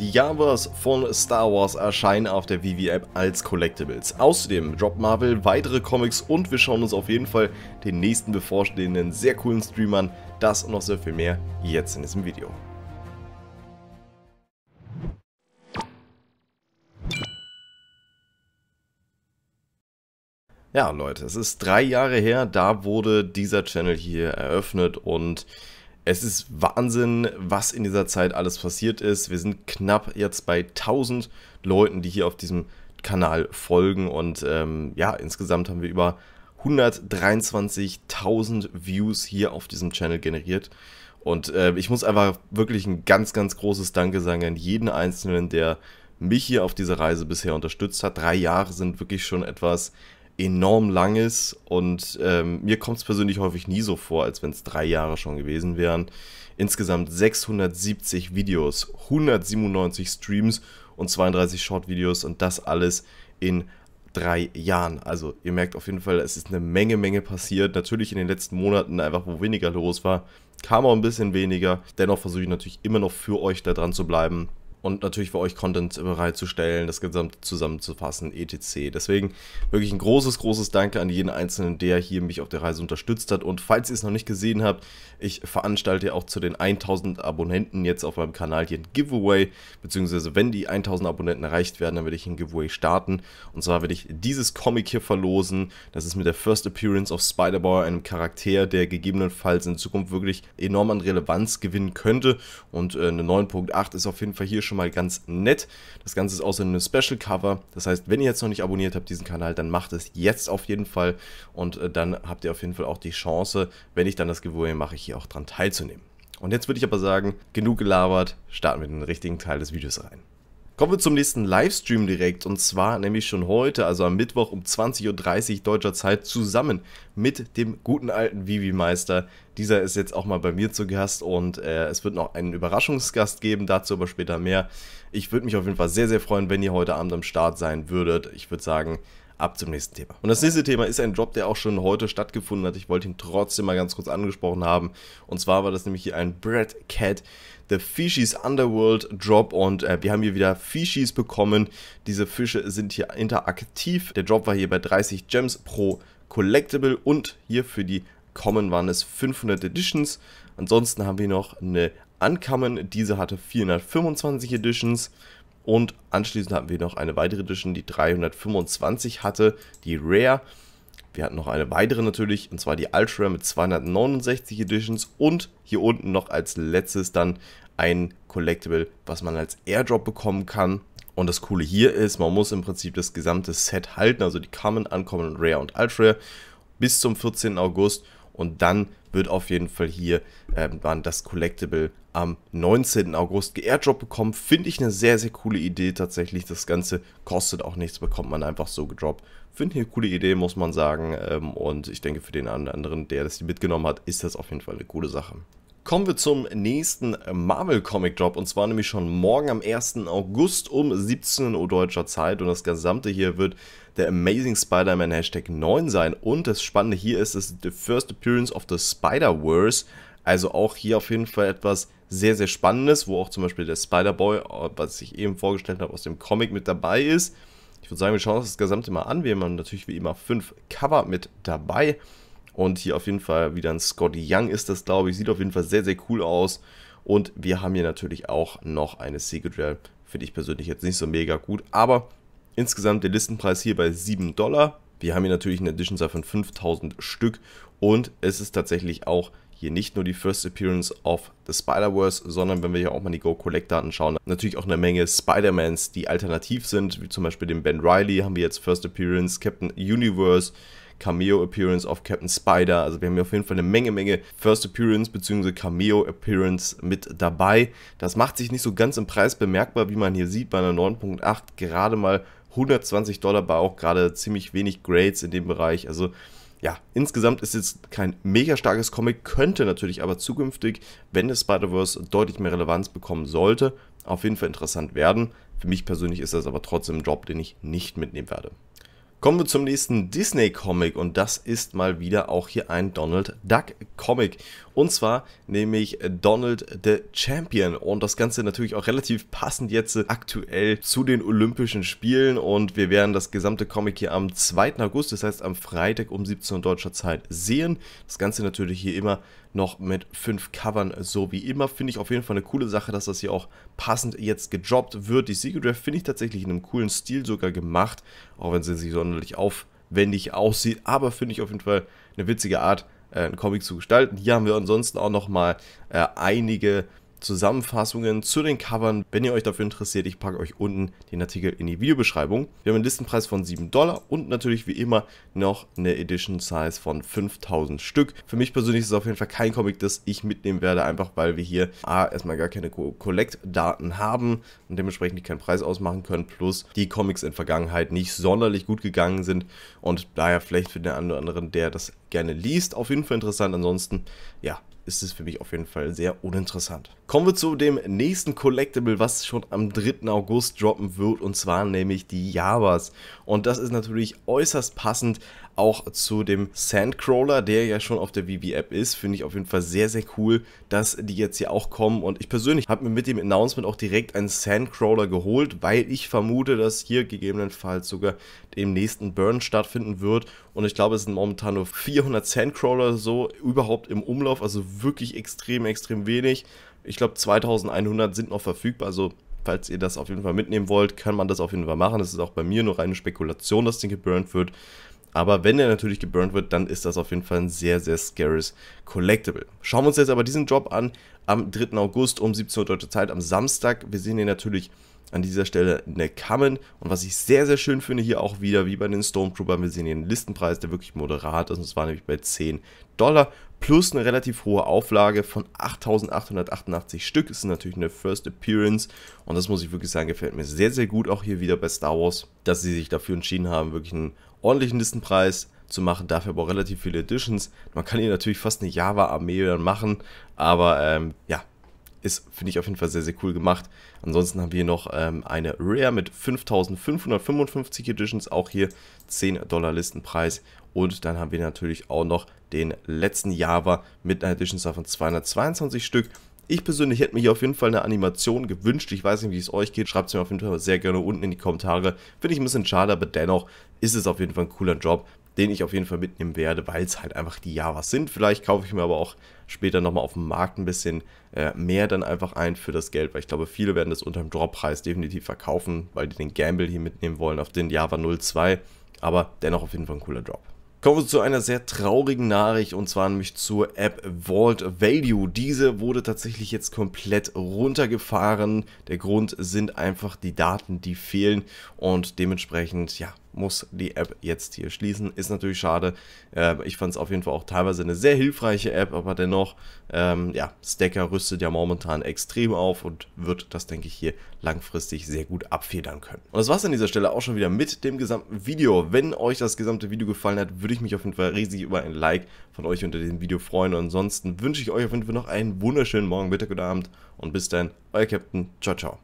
Die Javas von Star Wars erscheinen auf der Vivi-App als Collectibles. Außerdem droppt Marvel weitere Comics und wir schauen uns auf jeden Fall den nächsten bevorstehenden sehr coolen Stream an. Das und noch sehr viel mehr jetzt in diesem Video. Ja Leute, es ist drei Jahre her, da wurde dieser Channel hier eröffnet und es ist Wahnsinn, was in dieser Zeit alles passiert ist. Wir sind knapp jetzt bei 1000 Leuten, die hier auf diesem Kanal folgen. Und ähm, ja, insgesamt haben wir über 123.000 Views hier auf diesem Channel generiert. Und äh, ich muss einfach wirklich ein ganz, ganz großes Danke sagen an jeden Einzelnen, der mich hier auf dieser Reise bisher unterstützt hat. Drei Jahre sind wirklich schon etwas, enorm lang ist und ähm, mir kommt es persönlich häufig nie so vor, als wenn es drei Jahre schon gewesen wären. Insgesamt 670 Videos, 197 Streams und 32 Short-Videos und das alles in drei Jahren. Also ihr merkt auf jeden Fall, es ist eine Menge, Menge passiert. Natürlich in den letzten Monaten einfach, wo weniger los war, kam auch ein bisschen weniger. Dennoch versuche ich natürlich immer noch für euch da dran zu bleiben und natürlich für euch Content bereitzustellen, das Gesamte zusammenzufassen, etc. Deswegen wirklich ein großes, großes Danke an jeden Einzelnen, der hier mich auf der Reise unterstützt hat. Und falls ihr es noch nicht gesehen habt, ich veranstalte auch zu den 1000 Abonnenten jetzt auf meinem Kanal hier ein Giveaway, beziehungsweise wenn die 1000 Abonnenten erreicht werden, dann werde ich ein Giveaway starten. Und zwar werde ich dieses Comic hier verlosen. Das ist mit der First Appearance of Spider-Boy, einem Charakter, der gegebenenfalls in Zukunft wirklich enorm an Relevanz gewinnen könnte. Und äh, eine 9.8 ist auf jeden Fall hier schon schon mal ganz nett. Das Ganze ist außerdem eine Special Cover. Das heißt, wenn ihr jetzt noch nicht abonniert habt diesen Kanal, dann macht es jetzt auf jeden Fall. Und äh, dann habt ihr auf jeden Fall auch die Chance, wenn ich dann das Giveaway mache, hier auch dran teilzunehmen. Und jetzt würde ich aber sagen, genug gelabert, starten wir den richtigen Teil des Videos rein. Kommen wir zum nächsten Livestream direkt und zwar nämlich schon heute, also am Mittwoch um 20.30 Uhr deutscher Zeit zusammen mit dem guten alten Vivi-Meister. Dieser ist jetzt auch mal bei mir zu Gast und äh, es wird noch einen Überraschungsgast geben, dazu aber später mehr. Ich würde mich auf jeden Fall sehr, sehr freuen, wenn ihr heute Abend am Start sein würdet. Ich würde sagen, ab zum nächsten Thema. Und das nächste Thema ist ein Drop, der auch schon heute stattgefunden hat. Ich wollte ihn trotzdem mal ganz kurz angesprochen haben. Und zwar war das nämlich hier ein Brad Cat The Fishies Underworld Drop und äh, wir haben hier wieder Fishies bekommen. Diese Fische sind hier interaktiv. Der Drop war hier bei 30 Gems pro Collectible und hier für die Common waren es 500 Editions. Ansonsten haben wir noch eine Uncommon, diese hatte 425 Editions und anschließend hatten wir noch eine weitere Edition, die 325 hatte, die Rare. Wir hatten noch eine weitere natürlich, und zwar die Ultra mit 269 Editions und hier unten noch als letztes dann ein Collectible, was man als Airdrop bekommen kann. Und das Coole hier ist, man muss im Prinzip das gesamte Set halten, also die Common, Uncommon, Rare und Ultra bis zum 14. August und dann wird auf jeden Fall hier ähm, das Collectible am 19. August geairdroppt bekommen. Finde ich eine sehr, sehr coole Idee tatsächlich. Das Ganze kostet auch nichts, bekommt man einfach so gedroppt. Finde ich eine coole Idee, muss man sagen. Ähm, und ich denke, für den anderen, der das mitgenommen hat, ist das auf jeden Fall eine coole Sache. Kommen wir zum nächsten Marvel Comic Drop und zwar nämlich schon morgen am 1. August um 17 Uhr deutscher Zeit und das gesamte hier wird der Amazing Spider-Man Hashtag 9 sein und das Spannende hier ist, es ist the first appearance of the Spider-Verse, also auch hier auf jeden Fall etwas sehr, sehr Spannendes, wo auch zum Beispiel der Spider-Boy, was ich eben vorgestellt habe, aus dem Comic mit dabei ist. Ich würde sagen, wir schauen uns das gesamte mal an, wir haben natürlich wie immer fünf Cover mit dabei und hier auf jeden Fall wieder ein Scotty Young ist das, glaube ich. Sieht auf jeden Fall sehr, sehr cool aus. Und wir haben hier natürlich auch noch eine Secret Rare. Finde ich persönlich jetzt nicht so mega gut. Aber insgesamt der Listenpreis hier bei 7 Dollar. Wir haben hier natürlich eine Edition von 5000 Stück. Und es ist tatsächlich auch hier nicht nur die First Appearance of the Spider-Verse, sondern wenn wir hier auch mal die Go-Collect daten schauen, natürlich auch eine Menge Spider-Mans, die alternativ sind, wie zum Beispiel den Ben Riley haben wir jetzt First Appearance, Captain Universe, Cameo-Appearance auf Captain Spider. Also wir haben hier auf jeden Fall eine Menge, Menge First Appearance bzw. Cameo-Appearance mit dabei. Das macht sich nicht so ganz im Preis bemerkbar, wie man hier sieht, bei einer 9.8 gerade mal 120 Dollar bei auch gerade ziemlich wenig Grades in dem Bereich. Also ja, insgesamt ist jetzt kein mega starkes Comic, könnte natürlich aber zukünftig, wenn das Spider-Verse deutlich mehr Relevanz bekommen sollte, auf jeden Fall interessant werden. Für mich persönlich ist das aber trotzdem ein Job, den ich nicht mitnehmen werde. Kommen wir zum nächsten Disney-Comic und das ist mal wieder auch hier ein Donald Duck-Comic. Und zwar nämlich Donald the Champion und das Ganze natürlich auch relativ passend jetzt aktuell zu den Olympischen Spielen und wir werden das gesamte Comic hier am 2. August, das heißt am Freitag um 17 Uhr deutscher Zeit sehen. Das Ganze natürlich hier immer noch mit fünf Covern, so wie immer. Finde ich auf jeden Fall eine coole Sache, dass das hier auch passend jetzt gedroppt wird. Die Secret Draft finde ich tatsächlich in einem coolen Stil sogar gemacht, auch wenn sie nicht sonderlich aufwendig aussieht, aber finde ich auf jeden Fall eine witzige Art, äh, einen Comic zu gestalten. Hier haben wir ansonsten auch nochmal äh, einige Zusammenfassungen zu den Covern. Wenn ihr euch dafür interessiert, ich packe euch unten den Artikel in die Videobeschreibung. Wir haben einen Listenpreis von 7 Dollar und natürlich wie immer noch eine Edition Size von 5000 Stück. Für mich persönlich ist es auf jeden Fall kein Comic, das ich mitnehmen werde, einfach weil wir hier A, erstmal gar keine Collect-Daten haben und dementsprechend keinen Preis ausmachen können, plus die Comics in Vergangenheit nicht sonderlich gut gegangen sind und daher vielleicht für den einen oder anderen, der das gerne liest, auf jeden Fall interessant. Ansonsten, ja, ist es für mich auf jeden Fall sehr uninteressant. Kommen wir zu dem nächsten Collectible, was schon am 3. August droppen wird, und zwar nämlich die Javas. Und das ist natürlich äußerst passend auch zu dem Sandcrawler, der ja schon auf der VB-App ist. Finde ich auf jeden Fall sehr, sehr cool, dass die jetzt hier auch kommen. Und ich persönlich habe mir mit dem Announcement auch direkt einen Sandcrawler geholt, weil ich vermute, dass hier gegebenenfalls sogar dem nächsten Burn stattfinden wird. Und ich glaube, es sind momentan nur 400 Sandcrawler so überhaupt im Umlauf, also wirklich extrem, extrem wenig. Ich glaube, 2100 sind noch verfügbar. Also, falls ihr das auf jeden Fall mitnehmen wollt, kann man das auf jeden Fall machen. Es ist auch bei mir nur reine Spekulation, dass den geburnt wird. Aber wenn er natürlich geburnt wird, dann ist das auf jeden Fall ein sehr, sehr scares Collectible. Schauen wir uns jetzt aber diesen Job an am 3. August um 17 Uhr deutsche Zeit am Samstag. Wir sehen hier natürlich an dieser Stelle eine Common. Und was ich sehr, sehr schön finde, hier auch wieder, wie bei den Stormtroopern, wir sehen hier einen Listenpreis, der wirklich moderat ist. Und zwar nämlich bei 10 Dollar plus eine relativ hohe Auflage von 8888 Stück. Das ist natürlich eine First Appearance und das muss ich wirklich sagen, gefällt mir sehr, sehr gut auch hier wieder bei Star Wars, dass sie sich dafür entschieden haben, wirklich einen ordentlichen Listenpreis zu machen, dafür aber auch relativ viele Editions. Man kann hier natürlich fast eine Java-Armee dann machen, aber ähm, ja, ist, finde ich auf jeden Fall sehr, sehr cool gemacht. Ansonsten haben wir noch ähm, eine Rare mit 5555 Editions, auch hier 10 Dollar Listenpreis. Und dann haben wir natürlich auch noch den letzten Java mit einer Edition von 222 Stück. Ich persönlich hätte mir hier auf jeden Fall eine Animation gewünscht. Ich weiß nicht, wie es euch geht. Schreibt es mir auf jeden Fall sehr gerne unten in die Kommentare. Finde ich ein bisschen schade, aber dennoch ist es auf jeden Fall ein cooler Job, den ich auf jeden Fall mitnehmen werde, weil es halt einfach die Javas sind. Vielleicht kaufe ich mir aber auch später nochmal auf dem Markt ein bisschen äh, mehr dann einfach ein für das Geld, weil ich glaube, viele werden das unter dem Droppreis definitiv verkaufen, weil die den Gamble hier mitnehmen wollen auf den Java 02. Aber dennoch auf jeden Fall ein cooler Drop. Kommen wir zu einer sehr traurigen Nachricht und zwar nämlich zur App Vault Value. Diese wurde tatsächlich jetzt komplett runtergefahren. Der Grund sind einfach die Daten, die fehlen und dementsprechend ja, muss die App jetzt hier schließen. Ist natürlich schade. Äh, ich fand es auf jeden Fall auch teilweise eine sehr hilfreiche App, aber dennoch, ähm, ja, Stacker rüstet ja momentan extrem auf und wird das, denke ich, hier langfristig sehr gut abfedern können. Und das war es an dieser Stelle auch schon wieder mit dem gesamten Video. Wenn euch das gesamte Video gefallen hat, würde ich mich auf jeden Fall riesig über ein Like von euch unter diesem Video freuen. Und ansonsten wünsche ich euch auf jeden Fall noch einen wunderschönen Morgen, Mittag oder Abend und bis dann, euer Captain. Ciao, ciao.